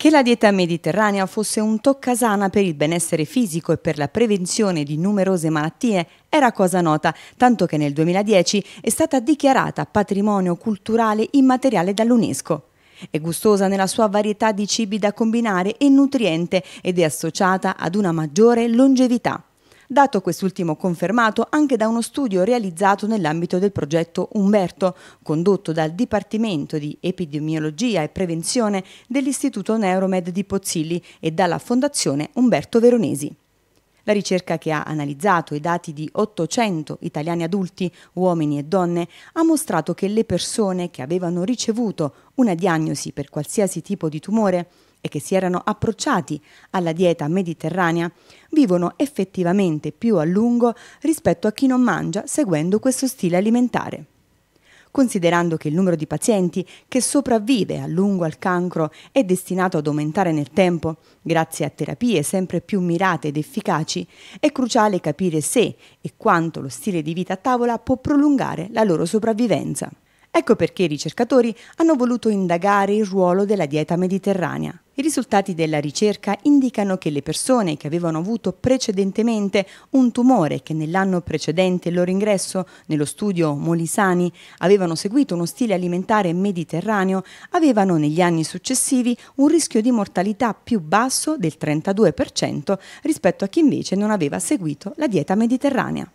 Che la dieta mediterranea fosse un toccasana per il benessere fisico e per la prevenzione di numerose malattie era cosa nota, tanto che nel 2010 è stata dichiarata patrimonio culturale immateriale dall'UNESCO. È gustosa nella sua varietà di cibi da combinare e nutriente ed è associata ad una maggiore longevità dato quest'ultimo confermato anche da uno studio realizzato nell'ambito del progetto Umberto, condotto dal Dipartimento di Epidemiologia e Prevenzione dell'Istituto Neuromed di Pozzilli e dalla Fondazione Umberto Veronesi. La ricerca che ha analizzato i dati di 800 italiani adulti, uomini e donne, ha mostrato che le persone che avevano ricevuto una diagnosi per qualsiasi tipo di tumore e che si erano approcciati alla dieta mediterranea vivono effettivamente più a lungo rispetto a chi non mangia seguendo questo stile alimentare considerando che il numero di pazienti che sopravvive a lungo al cancro è destinato ad aumentare nel tempo, grazie a terapie sempre più mirate ed efficaci, è cruciale capire se e quanto lo stile di vita a tavola può prolungare la loro sopravvivenza. Ecco perché i ricercatori hanno voluto indagare il ruolo della dieta mediterranea. I risultati della ricerca indicano che le persone che avevano avuto precedentemente un tumore che nell'anno precedente il loro ingresso nello studio Molisani avevano seguito uno stile alimentare mediterraneo avevano negli anni successivi un rischio di mortalità più basso del 32% rispetto a chi invece non aveva seguito la dieta mediterranea.